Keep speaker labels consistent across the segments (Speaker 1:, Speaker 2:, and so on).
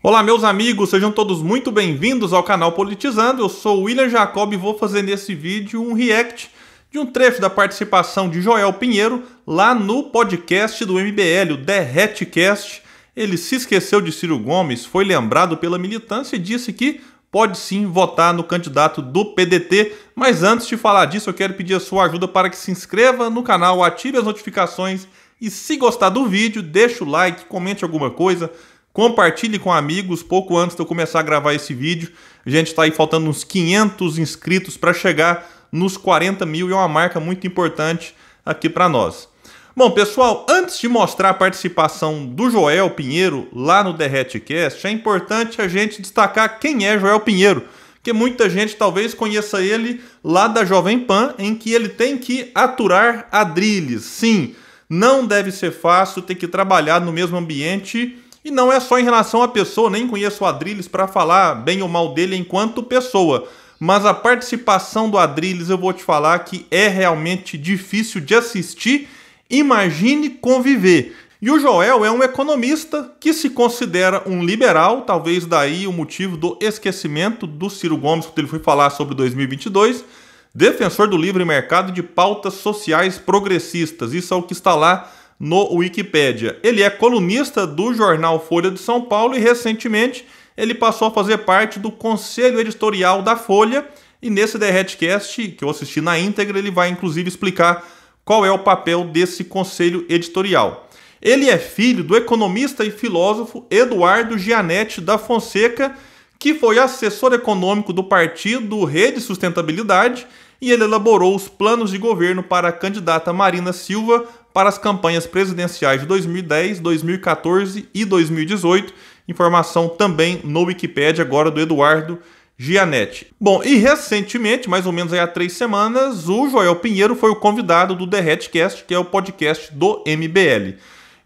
Speaker 1: Olá, meus amigos, sejam todos muito bem-vindos ao canal Politizando. Eu sou o William Jacob e vou fazer nesse vídeo um react de um trecho da participação de Joel Pinheiro lá no podcast do MBL, o Derretecast. Ele se esqueceu de Ciro Gomes, foi lembrado pela militância e disse que pode sim votar no candidato do PDT. Mas antes de falar disso, eu quero pedir a sua ajuda para que se inscreva no canal, ative as notificações e se gostar do vídeo, deixe o like, comente alguma coisa Compartilhe com amigos pouco antes de eu começar a gravar esse vídeo. A gente está aí faltando uns 500 inscritos para chegar nos 40 mil e é uma marca muito importante aqui para nós. Bom, pessoal, antes de mostrar a participação do Joel Pinheiro lá no DerreteCast, é importante a gente destacar quem é Joel Pinheiro, porque muita gente talvez conheça ele lá da Jovem Pan, em que ele tem que aturar adrilles. Sim, não deve ser fácil ter que trabalhar no mesmo ambiente e não é só em relação à pessoa, nem conheço o Adrilles para falar bem ou mal dele enquanto pessoa. Mas a participação do Adrilles, eu vou te falar que é realmente difícil de assistir. Imagine conviver. E o Joel é um economista que se considera um liberal, talvez daí o motivo do esquecimento do Ciro Gomes quando ele foi falar sobre 2022, defensor do livre mercado e de pautas sociais progressistas. Isso é o que está lá no Wikipedia. Ele é colunista do jornal Folha de São Paulo e recentemente ele passou a fazer parte do conselho editorial da Folha. E nesse Derretcast, que eu assisti na íntegra, ele vai inclusive explicar qual é o papel desse conselho editorial. Ele é filho do economista e filósofo Eduardo Gianetti da Fonseca, que foi assessor econômico do partido Rede Sustentabilidade e ele elaborou os planos de governo para a candidata Marina Silva para as campanhas presidenciais de 2010, 2014 e 2018. Informação também no Wikipedia agora do Eduardo Gianetti. Bom, e recentemente, mais ou menos há três semanas, o Joel Pinheiro foi o convidado do Derretcast, que é o podcast do MBL.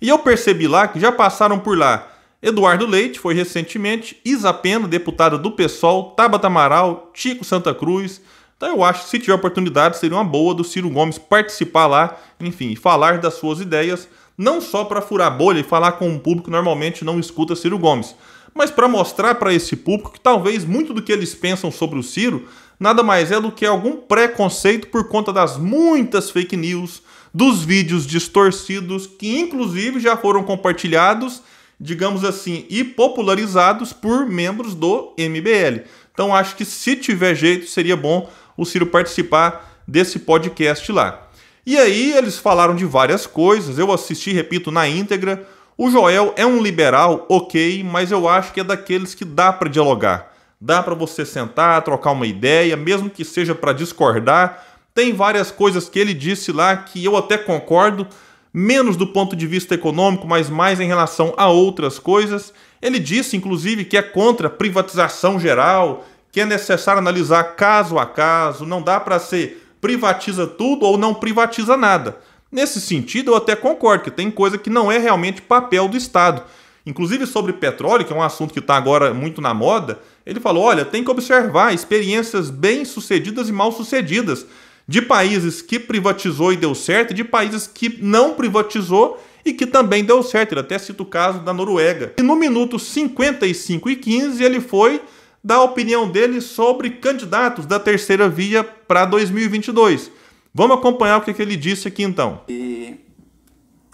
Speaker 1: E eu percebi lá que já passaram por lá Eduardo Leite, foi recentemente, Isa Pena, deputada do PSOL, Tabata Amaral, Tico Santa Cruz, então eu acho que se tiver oportunidade, seria uma boa do Ciro Gomes participar lá, enfim, falar das suas ideias, não só para furar bolha e falar com um público que normalmente não escuta Ciro Gomes, mas para mostrar para esse público que talvez muito do que eles pensam sobre o Ciro nada mais é do que algum preconceito por conta das muitas fake news, dos vídeos distorcidos que inclusive já foram compartilhados, digamos assim, e popularizados por membros do MBL. Então acho que se tiver jeito seria bom o Ciro participar desse podcast lá. E aí eles falaram de várias coisas, eu assisti, repito, na íntegra. O Joel é um liberal, ok, mas eu acho que é daqueles que dá para dialogar. Dá para você sentar, trocar uma ideia, mesmo que seja para discordar. Tem várias coisas que ele disse lá que eu até concordo, menos do ponto de vista econômico, mas mais em relação a outras coisas. Ele disse, inclusive, que é contra privatização geral, que é necessário analisar caso a caso, não dá para ser privatiza tudo ou não privatiza nada. Nesse sentido, eu até concordo que tem coisa que não é realmente papel do Estado. Inclusive sobre petróleo, que é um assunto que está agora muito na moda, ele falou: olha, tem que observar experiências bem-sucedidas e mal-sucedidas de países que privatizou e deu certo, e de países que não privatizou e que também deu certo. Ele até cita o caso da Noruega. E no minuto 55 e 15 ele foi da opinião dele sobre candidatos da terceira via para 2022. Vamos acompanhar o que, que, ele disse aqui então.
Speaker 2: E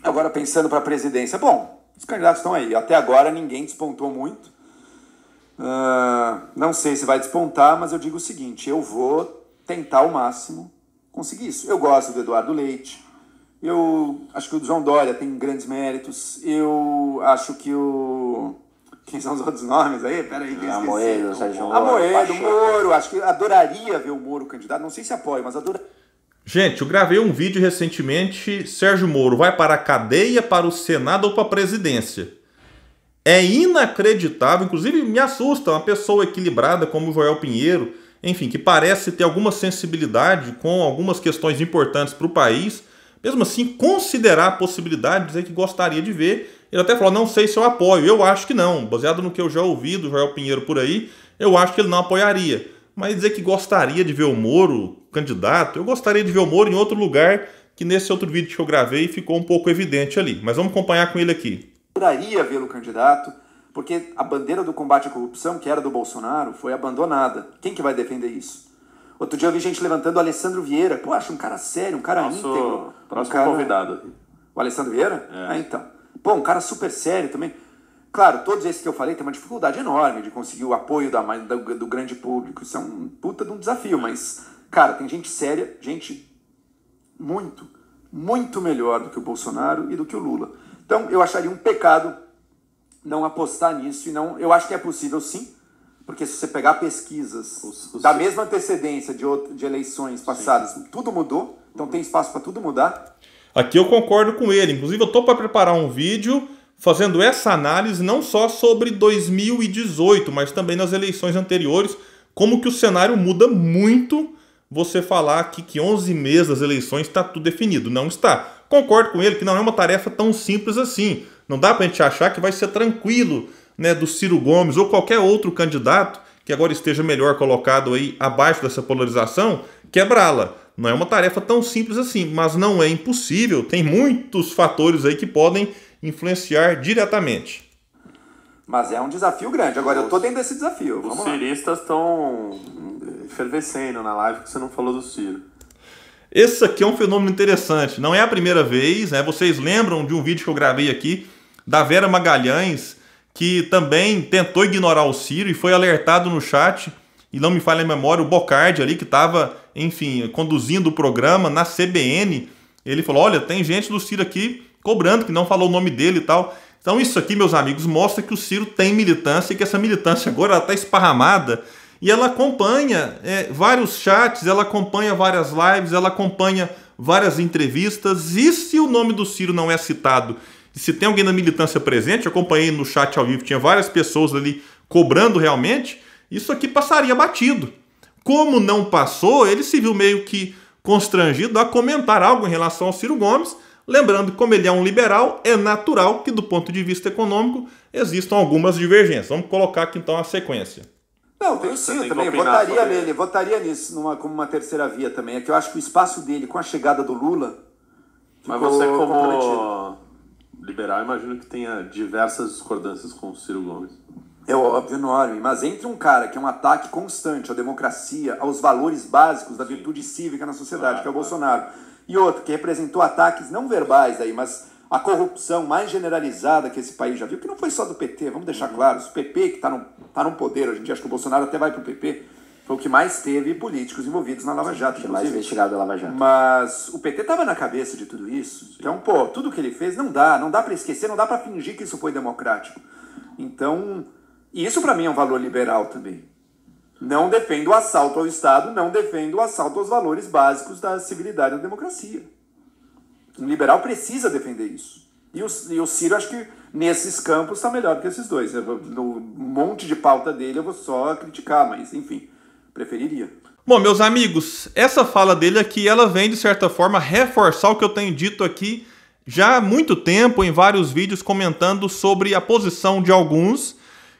Speaker 2: agora pensando para a presidência, bom, os candidatos estão aí. Até agora ninguém despontou muito. Uh, não sei se vai despontar, mas eu digo o seguinte: eu vou tentar ao máximo conseguir isso. Eu gosto do Eduardo Leite. Eu acho que o João Dória tem grandes méritos. Eu acho que o quem são os outros nomes aí? Pera aí, ah, quem Amoedo, Sérgio Moro. Amoedo, Moro. Acho que adoraria ver o Moro candidato. Não sei se apoia, mas adora.
Speaker 1: Gente, eu gravei um vídeo recentemente. Sérgio Moro vai para a cadeia, para o Senado ou para a presidência? É inacreditável, inclusive me assusta uma pessoa equilibrada como o Joel Pinheiro, enfim, que parece ter alguma sensibilidade com algumas questões importantes para o país, mesmo assim, considerar a possibilidade de dizer que gostaria de ver. Ele até falou: não sei se eu apoio. Eu acho que não. Baseado no que eu já ouvi do Joel Pinheiro por aí, eu acho que ele não apoiaria. Mas dizer que gostaria de ver o Moro candidato, eu gostaria de ver o Moro em outro lugar, que nesse outro vídeo que eu gravei ficou um pouco evidente ali. Mas vamos acompanhar com ele aqui.
Speaker 2: Gostaria vê-lo candidato, porque a bandeira do combate à corrupção, que era do Bolsonaro, foi abandonada. Quem que vai defender isso? Outro dia eu vi gente levantando o Alessandro Vieira. Pô, acho um cara sério, um cara Nosso íntegro. Próximo um cara... convidado. O Alessandro Vieira? É. Ah, então. Pô, um cara super sério também. Claro, todos esses que eu falei têm uma dificuldade enorme de conseguir o apoio da, do, do grande público. Isso é um puta de um desafio, mas, cara, tem gente séria, gente muito, muito melhor do que o Bolsonaro e do que o Lula. Então, eu acharia um pecado não apostar nisso e não. Eu acho que é possível sim porque se você pegar pesquisas os, os da mesma antecedência de,
Speaker 1: outro, de eleições passadas, Sim. tudo mudou, então uhum.
Speaker 2: tem espaço para tudo
Speaker 1: mudar. Aqui eu concordo com ele. Inclusive, eu estou para preparar um vídeo fazendo essa análise não só sobre 2018, mas também nas eleições anteriores, como que o cenário muda muito você falar aqui que 11 meses das eleições está tudo definido. Não está. Concordo com ele que não é uma tarefa tão simples assim. Não dá para a gente achar que vai ser tranquilo né, do Ciro Gomes ou qualquer outro candidato que agora esteja melhor colocado aí abaixo dessa polarização, quebrá-la. Não é uma tarefa tão simples assim, mas não é impossível, tem muitos fatores aí que podem influenciar diretamente. Mas é um
Speaker 2: desafio grande. Agora, eu estou dentro desse desafio. Vamos os ciristas estão fervescendo na live
Speaker 1: que você não falou do Ciro. Esse aqui é um fenômeno interessante. Não é a primeira vez, né? Vocês lembram de um vídeo que eu gravei aqui da Vera Magalhães que também tentou ignorar o Ciro e foi alertado no chat, e não me falha a memória, o Bocardi ali, que estava, enfim, conduzindo o programa na CBN, ele falou: olha, tem gente do Ciro aqui cobrando, que não falou o nome dele e tal. Então, isso aqui, meus amigos, mostra que o Ciro tem militância e que essa militância agora está esparramada e ela acompanha é, vários chats, ela acompanha várias lives, ela acompanha várias entrevistas. E se o nome do Ciro não é citado se tem alguém na militância presente, acompanhei no chat ao vivo, tinha várias pessoas ali cobrando realmente, isso aqui passaria batido. Como não passou, ele se viu meio que constrangido a comentar algo em relação ao Ciro Gomes, lembrando que como ele é um liberal, é natural que do ponto de vista econômico existam algumas divergências. Vamos colocar aqui então a sequência.
Speaker 2: Não, tem sim, eu também votaria nele, votaria nisso numa, como uma terceira via também. É que eu acho que o espaço dele com a chegada do Lula. Mas você como
Speaker 1: liberal, imagino que tenha diversas discordâncias com o Ciro Gomes.
Speaker 2: É óbvio, enorme. Mas entre um cara que é um ataque constante à democracia, aos valores básicos da virtude cívica na sociedade, claro, ah, que é o tá. Bolsonaro, e outro que representou ataques não verbais aí, mas a corrupção mais generalizada que esse país já viu, que não foi só do PT, vamos deixar uhum. claro, o PP que está no, tá no poder, a gente acha que o Bolsonaro até vai para o PP, foi o que mais teve políticos envolvidos na Lava Jato. Que mais investigado na Lava Jato. Mas o PT estava na cabeça de tudo isso. Então, pô, tudo que ele fez não dá, não dá para esquecer, não dá para fingir que isso foi democrático. Então, e isso para mim é um valor liberal também. Não defendo o assalto ao Estado, não defendo o assalto aos valores básicos da civilidade e da democracia. Um liberal precisa defender isso. E o, e o Ciro, acho que nesses campos está melhor que esses dois. no monte de pauta dele eu vou só criticar, mas enfim preferiria.
Speaker 1: Bom, meus amigos, essa fala dele aqui, ela vem de certa forma reforçar o que eu tenho dito aqui já há muito tempo em vários vídeos comentando sobre a posição de alguns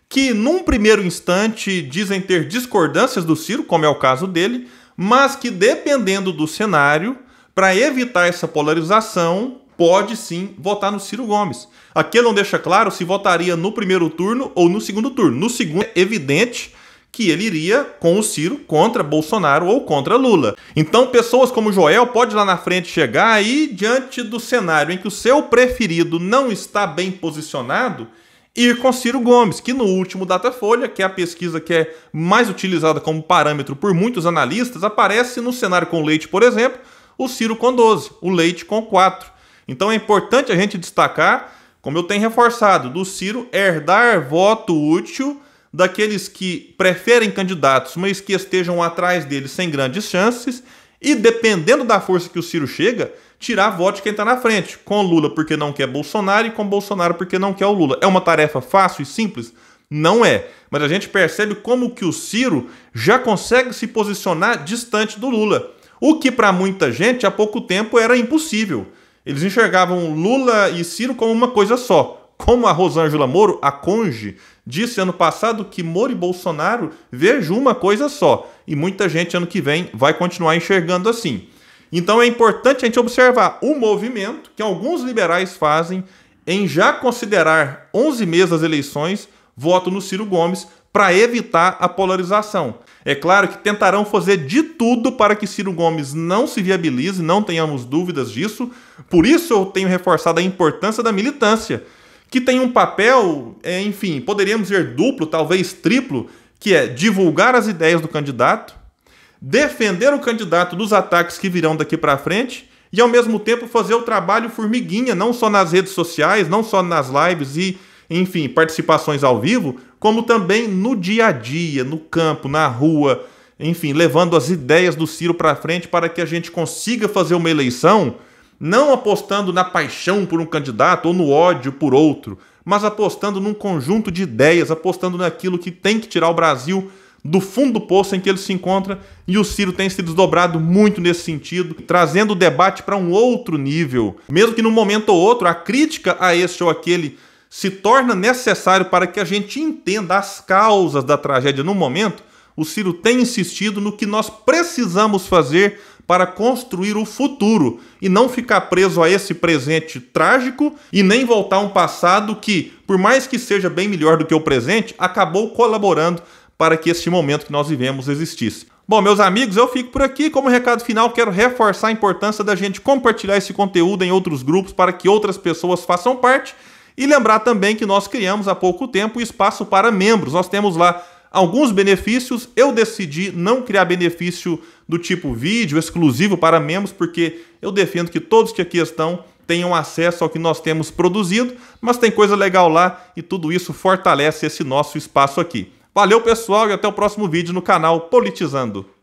Speaker 1: que num primeiro instante dizem ter discordâncias do Ciro, como é o caso dele, mas que dependendo do cenário, para evitar essa polarização, pode sim votar no Ciro Gomes. Aqui não deixa claro se votaria no primeiro turno ou no segundo turno. No segundo é evidente que ele iria com o Ciro contra Bolsonaro ou contra Lula. Então, pessoas como Joel pode lá na frente chegar e diante do cenário em que o seu preferido não está bem posicionado, ir com Ciro Gomes, que no último Datafolha, que é a pesquisa que é mais utilizada como parâmetro por muitos analistas, aparece no cenário com Leite, por exemplo, o Ciro com 12, o Leite com 4. Então é importante a gente destacar, como eu tenho reforçado, do Ciro herdar voto útil daqueles que preferem candidatos, mas que estejam atrás deles sem grandes chances, e dependendo da força que o Ciro chega, tirar voto de quem está na frente. Com Lula porque não quer Bolsonaro e com Bolsonaro porque não quer o Lula. É uma tarefa fácil e simples? Não é. Mas a gente percebe como que o Ciro já consegue se posicionar distante do Lula. O que para muita gente há pouco tempo era impossível. Eles enxergavam Lula e Ciro como uma coisa só. Como a Rosângela Moro, a conge, disse ano passado que Moro e Bolsonaro vejam uma coisa só, e muita gente ano que vem vai continuar enxergando assim. Então é importante a gente observar o movimento que alguns liberais fazem em já considerar 11 meses das eleições voto no Ciro Gomes para evitar a polarização. É claro que tentarão fazer de tudo para que Ciro Gomes não se viabilize, não tenhamos dúvidas disso. Por isso eu tenho reforçado a importância da militância que tem um papel, é, enfim, poderíamos dizer duplo, talvez triplo, que é divulgar as ideias do candidato, defender o candidato dos ataques que virão daqui para frente e, ao mesmo tempo, fazer o trabalho formiguinha, não só nas redes sociais, não só nas lives e, enfim, participações ao vivo, como também no dia a dia, no campo, na rua, enfim, levando as ideias do Ciro para frente para que a gente consiga fazer uma eleição não apostando na paixão por um candidato ou no ódio por outro, mas apostando num conjunto de ideias, apostando naquilo que tem que tirar o Brasil do fundo do poço em que ele se encontra, e o Ciro tem se desdobrado muito nesse sentido, trazendo o debate para um outro nível. Mesmo que num momento ou outro a crítica a este ou aquele se torna necessário para que a gente entenda as causas da tragédia no momento, o Ciro tem insistido no que nós precisamos fazer para construir o futuro e não ficar preso a esse presente trágico e nem voltar a um passado que, por mais que seja bem melhor do que o presente, acabou colaborando para que este momento que nós vivemos existisse. Bom, meus amigos, eu fico por aqui. Como recado final, quero reforçar a importância da gente compartilhar esse conteúdo em outros grupos para que outras pessoas façam parte. E lembrar também que nós criamos há pouco tempo o espaço para membros. Nós temos lá alguns benefícios. Eu decidi não criar benefício do tipo vídeo exclusivo para membros, porque eu defendo que todos que aqui estão tenham acesso ao que nós temos produzido, mas tem coisa legal lá e tudo isso fortalece esse nosso espaço aqui. Valeu, pessoal, e até o próximo vídeo no canal Politizando.